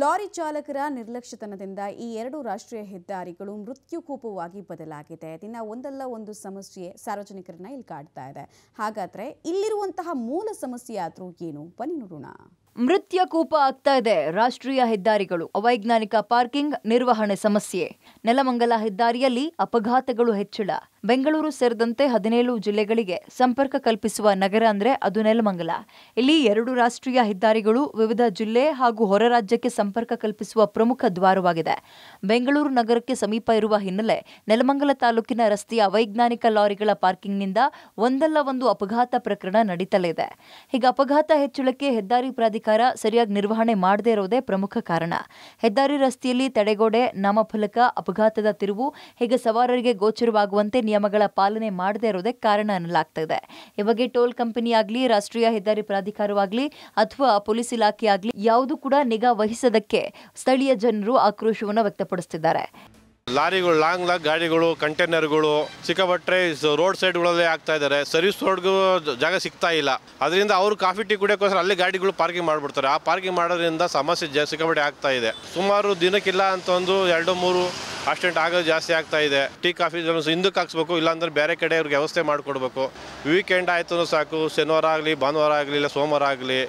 lorry ಚಾಲಕರ ನಿರ್ಲಕ್ಷ್ಯತನದಿಂದ ಈ ಎರಡು ರಾಷ್ಟ್ರೀಯ ಹೆದ್ದಾರಿಗಳು ಮೃತ್ಯುಕೂಪವಾಗಿ ಬದಲಾಗಿದೆ ದಿನ ಒಂದಲ್ಲ ಒಂದು ಸಮಸ್ಯೆ ಸಾರ್ವಜನಿಕರನ್ನ ಇಲ್ಲಿ ಕಾಡ್ತಾ ಇದೆ ಹಾಗಾದ್ರೆ ಇಲ್ಲಿರುವಂತಹ ಮೂಲ ಸಮಸ್ಯೆ ಆದರೂ ಏನು ಬನ್ನಿ ನೋಡೋಣ ಮೃತ್ಯ ಕೂಪ ಆಗ್ತಾ ಇದೆ ರಾಷ್ಟ್ರೀಯ ಹೆದ್ದಾರಿಗಳು ಅವೈಜ್ಞಾನಿಕ ಪಾರ್ಕಿಂಗ್ ನಿರ್ವಹಣೆ ಸಮಸ್ಯೆ ನೆಲಮಂಗಲ ಹೆದ್ದಾರಿಯಲ್ಲಿ ಅಪಘಾತಗಳು ಹೆಚ್ಚಳ ಬೆಂಗಳೂರು ಸೇರಿದಂತೆ ಹದಿನೇಳು ಜಿಲ್ಲೆಗಳಿಗೆ ಸಂಪರ್ಕ ಕಲ್ಪಿಸುವ ನಗರ ಅಂದ್ರೆ ಅದು ನೆಲಮಂಗಲ ಇಲ್ಲಿ ಎರಡು ರಾಷ್ಟ್ರೀಯ ಹೆದ್ದಾರಿಗಳು ವಿವಿಧ ಜಿಲ್ಲೆ ಹಾಗೂ ಹೊರ ರಾಜ್ಯಕ್ಕೆ ಸಂಪರ್ಕ ಕಲ್ಪಿಸುವ ಪ್ರಮುಖ ದ್ವಾರವಾಗಿದೆ ಬೆಂಗಳೂರು ನಗರಕ್ಕೆ ಸಮೀಪ ಇರುವ ಹಿನ್ನೆಲೆ ನೆಲಮಂಗಲ ತಾಲೂಕಿನ ರಸ್ತೆಯ ವೈಜ್ಞಾನಿಕ ಲಾರಿಗಳ ಪಾರ್ಕಿಂಗ್ನಿಂದ ಒಂದಲ್ಲ ಒಂದು ಅಪಘಾತ ಪ್ರಕರಣ ನಡೀತಲಿದೆ ಹೀಗೆ ಅಪಘಾತ ಹೆಚ್ಚಳಕ್ಕೆ ಹೆದ್ದಾರಿ ಪ್ರಾಧಿಕಾರ ಸರ್ಕಾರ ಸರಿಯಾಗಿ ನಿರ್ವಹಣೆ ಮಾಡದೇ ಇರೋದೇ ಪ್ರಮುಖ ಕಾರಣ ಹೆದ್ದಾರಿ ರಸ್ತೆಯಲ್ಲಿ ತಡೆಗೋಡೆ ನಾಮಫಲಕ ಅಪಘಾತದ ತಿರುವು ಹೀಗೆ ಸವಾರರಿಗೆ ಗೋಚರವಾಗುವಂತೆ ನಿಯಮಗಳ ಪಾಲನೆ ಮಾಡದೇ ಇರೋದೇ ಕಾರಣ ಎನ್ನಲಾಗ್ತದೆ ಈ ಬಗ್ಗೆ ಟೋಲ್ ಕಂಪನಿ ರಾಷ್ಟ್ರೀಯ ಹೆದ್ದಾರಿ ಪ್ರಾಧಿಕಾರವಾಗಲಿ ಅಥವಾ ಪೊಲೀಸ್ ಇಲಾಖೆಯಾಗಲಿ ಯಾವುದೂ ಯಾವುದು ಕೂಡ ನಿಗಾ ವಹಿಸದಕ್ಕೆ ಸ್ಥಳೀಯ ಜನರು ಆಕ್ರೋಶವನ್ನು ವ್ಯಕ್ತಪಡಿಸುತ್ತಿದ್ದಾರೆ ಲಾರಿಗಳು ಲಾಂಗ್ ಲಾಂಗ್ ಗಾಡಿಗಳು ಕಂಟೈನರ್ಗಳು ಸಿಕ್ಕಾಪಟ್ಟರೆ ರೋಡ್ ಸೈಡ್ಗಳಲ್ಲಿ ಆಗ್ತಾ ಇದ್ದಾರೆ ಸರ್ವಿಸ್ ರೋಡ್ಗೂ ಜಾಗ ಸಿಗ್ತಾ ಇಲ್ಲ ಅದರಿಂದ ಅವರು ಕಾಫಿ ಟೀ ಕುಡಿಯೋಕ್ಕೋಸ್ಕರ ಅಲ್ಲಿ ಗಾಡಿಗಳು ಪಾರ್ಕಿಂಗ್ ಮಾಡಿಬಿಡ್ತಾರೆ ಆ ಪಾರ್ಕಿಂಗ್ ಮಾಡೋದ್ರಿಂದ ಸಮಸ್ಯೆ ಜ ಆಗ್ತಾ ಇದೆ ಸುಮಾರು ದಿನಕ್ಕಿಲ್ಲ ಅಂತಂದು ಎರಡು ಮೂರು ಆಕ್ಸಿಡೆಂಟ್ ಆಗೋದು ಜಾಸ್ತಿ ಆಗ್ತಾ ಇದೆ ಟೀ ಕಾಫಿ ಹಿಂದಕ್ಕೆ ಹಾಕ್ಸ್ಬೇಕು ಇಲ್ಲಾಂದ್ರೆ ಬೇರೆ ಕಡೆ ಅವ್ರಿಗೆ ವ್ಯವಸ್ಥೆ ಮಾಡಿಕೊಡ್ಬೇಕು ವೀಕೆಂಡ್ ಆಯಿತು ಸಾಕು ಶನಿವಾರ ಆಗಲಿ ಭಾನುವಾರ ಆಗಲಿ ಇಲ್ಲ ಸೋಮವಾರ ಆಗಲಿ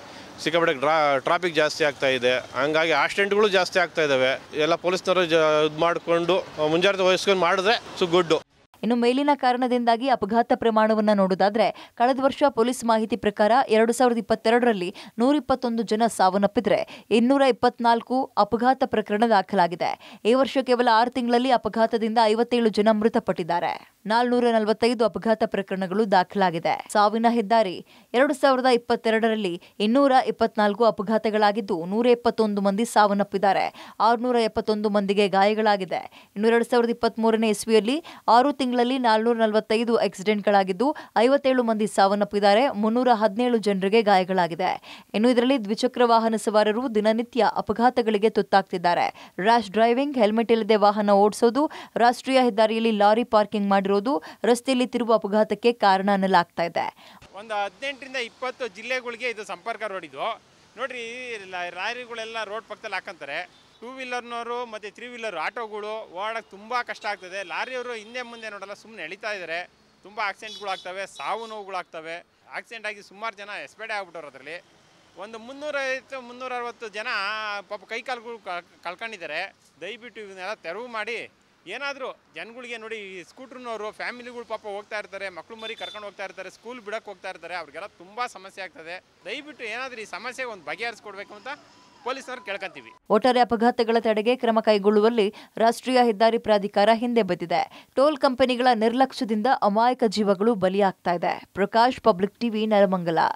ಸಿಕ್ಕಾಪಟ್ಟೆ ಡ್ರಾ ಟ್ರಾಫಿಕ್ ಜಾಸ್ತಿ ಆಗ್ತಾ ಇದೆ ಹಂಗಾಗಿ ಆಕ್ಸಿಡೆಂಟ್ಗಳು ಜಾಸ್ತಿ ಆಗ್ತಾ ಇದ್ದಾವೆ ಎಲ್ಲ ಪೊಲೀಸ್ನವರು ಜ ಇದು ಮಾಡಿಕೊಂಡು ಮುಂಜಾಗ್ರತೆ ವಹಿಸ್ಕೊಂಡು ಮಾಡಿದ್ರೆ ಸೊ ಗುಡ್ಡು ಇನ್ನು ಮೇಲಿನ ಕಾರಣದಿಂದಾಗಿ ಅಪಘಾತ ಪ್ರಮಾಣವನ್ನು ನೋಡೋದಾದ್ರೆ ಕಳೆದ ವರ್ಷ ಪೊಲೀಸ್ ಮಾಹಿತಿ ಪ್ರಕಾರ ಎರಡು ಸಾವಿರದ ಇಪ್ಪತ್ತೆರಡರಲ್ಲಿ ನೂರ ಇಪ್ಪತ್ತೊಂದು ಜನ ಸಾವನ್ನಪ್ಪಿದ್ರೆ ಇನ್ನೂರ ಇಪ್ಪತ್ನಾಲ್ಕು ಅಪಘಾತ ಪ್ರಕರಣ ದಾಖಲಾಗಿದೆ ಈ ವರ್ಷ ಕೇವಲ ಆರು ತಿಂಗಳಲ್ಲಿ ಅಪಘಾತದಿಂದ ಐವತ್ತೇಳು ಜನ ಮೃತಪಟ್ಟಿದ್ದಾರೆ ನಾಲ್ನೂರ ನಲವತ್ತೈದು ಅಪಘಾತ ಪ್ರಕರಣಗಳು ದಾಖಲಾಗಿದೆ ಸಾವಿನ ಹೆದ್ದಾರಿ ಎರಡು ಸಾವಿರದ ಇಪ್ಪತ್ತೆರಡರಲ್ಲಿ ಇನ್ನೂರ ಇಪ್ಪತ್ನಾಲ್ಕು ಅಪಘಾತಗಳಾಗಿದ್ದು ನೂರ ಎಪ್ಪತ್ತೊಂದು ಮಂದಿ ಸಾವನ್ನಪ್ಪಿದ್ದಾರೆ ಆರುನೂರ ಎಪ್ಪತ್ತೊಂದು ಮಂದಿಗೆ ಗಾಯಗಳಾಗಿದೆ ಇನ್ನು ಎರಡು ಸಾವಿರದ ಇಪ್ಪತ್ತ್ ಇಸ್ವಿಯಲ್ಲಿ ಆರು ತಿಂಗಳಲ್ಲಿ ನಾಲ್ನೂರ ನಲವತ್ತೈದು ಆಕ್ಸಿಡೆಂಟ್ಗಳಾಗಿದ್ದು ಐವತ್ತೇಳು ಮಂದಿ ಸಾವನ್ನಪ್ಪಿದ್ದಾರೆ ಮುನ್ನೂರ ಹದಿನೇಳು ಜನರಿಗೆ ಗಾಯಗಳಾಗಿದೆ ಇನ್ನು ಇದರಲ್ಲಿ ದ್ವಿಚಕ್ರ ವಾಹನ ಸವಾರರು ದಿನನಿತ್ಯ ಅಪಘಾತಗಳಿಗೆ ತುತ್ತಾಗ್ತಿದ್ದಾರೆ ರ್ಯಾಶ್ ಡ್ರೈವಿಂಗ್ ಹೆಲ್ಮೆಟ್ ಇಲ್ಲದೆ ವಾಹನ ಓಡಿಸೋದು ರಾಷ್ಟ್ರೀಯ ಹೆದ್ದಾರಿಯಲ್ಲಿ ಲಾರಿ ಪಾರ್ಕಿಂಗ್ ಮಾಡಿ ಇರೋದು ರಸ್ತೆಯಲ್ಲಿ ತಿರುವ ಅಪಘಾತಕ್ಕೆ ಕಾರಣ ಅನ್ನಲಾಗ್ತಾ ಇದೆ ಒಂದು ಹದಿನೆಂಟರಿಂದ ಇಪ್ಪತ್ತು ಜಿಲ್ಲೆಗಳಿಗೆ ಇದು ಸಂಪರ್ಕ ರೋಡ್ ಇದು ನೋಡ್ರಿ ರಾಯರಿಗಳೆಲ್ಲ ರೋಡ್ ಪಕ್ಕದಲ್ಲಿ ಹಾಕಂತಾರೆ ಟೂ ವೀಲರ್ನವರು ಮತ್ತೆ ತ್ರೀ ವೀಲರ್ ಆಟೋಗಳು ಓಡಕ್ಕೆ ತುಂಬ ಕಷ್ಟ ಆಗ್ತದೆ ಲಾರಿಯವರು ಹಿಂದೆ ಮುಂದೆ ನೋಡಲ್ಲ ಸುಮ್ಮನೆ ಎಳಿತಾ ಇದ್ದಾರೆ ತುಂಬ ಆಕ್ಸಿಡೆಂಟ್ಗಳಾಗ್ತವೆ ಸಾವು ನೋವುಗಳಾಗ್ತವೆ ಆಕ್ಸಿಡೆಂಟ್ ಆಗಿ ಸುಮಾರು ಜನ ಎಸ್ಪೆಡೆ ಆಗ್ಬಿಟ್ಟವ್ರು ಅದರಲ್ಲಿ ಒಂದು ಮುನ್ನೂರೈವತ್ತು ಮುನ್ನೂರ ಅರವತ್ತು ಜನ ಪಾಪ ಕಾಲುಗಳು ಕಳ್ಕೊಂಡಿದ್ದಾರೆ ದಯವಿಟ್ಟು ಇವನ್ನೆಲ್ಲ ತೆರವು ಮಾಡಿ ಏನಾದರೂ ಜನಗಳಿಗೆ ನೋಡಿ ಈ ಸ್ಕೂಟ್ರನವರು ಫ್ಯಾಮಿಲಿಗಳು ಪಾಪ ಹೋಗ್ತಾ ಇರ್ತಾರೆ ಮಕ್ಕಳು ಮರಿ ಕರ್ಕೊಂಡು ಹೋಗ್ತಾ ಇರ್ತಾರೆ ಸ್ಕೂಲ್ ಬಿಡಕ್ಕೆ ಹೋಗ್ತಾ ಇರ್ತಾರೆ ಅವ್ರಿಗೆಲ್ಲ ತುಂಬ ಸಮಸ್ಯೆ ಆಗ್ತದೆ ದಯವಿಟ್ಟು ಏನಾದರೂ ಈ ಸಮಸ್ಯೆ ಒಂದು ಬಗೆಹರಿಸ್ಕೊಡ್ಬೇಕು ಅಂತ ಪೊಲೀಸರು ಕೇಳ್ಕೊಂತೀವಿ ಒಟ್ಟಾರೆ ಅಪಘಾತಗಳ ತಡೆಗೆ ಕ್ರಮ ಕೈಗೊಳ್ಳುವಲ್ಲಿ ರಾಷ್ಟ್ರೀಯ ಹೆದ್ದಾರಿ ಪ್ರಾಧಿಕಾರ ಹಿಂದೆ ಬಂದಿದೆ ಟೋಲ್ ಕಂಪನಿಗಳ ನಿರ್ಲಕ್ಷ್ಯದಿಂದ ಅಮಾಯಕ ಜೀವಗಳು ಬಲಿಯಾಗ್ತಾ ಇದೆ ಪ್ರಕಾಶ್ ಪಬ್ಲಿಕ್ ಟಿವಿ ನರಮಂಗಲ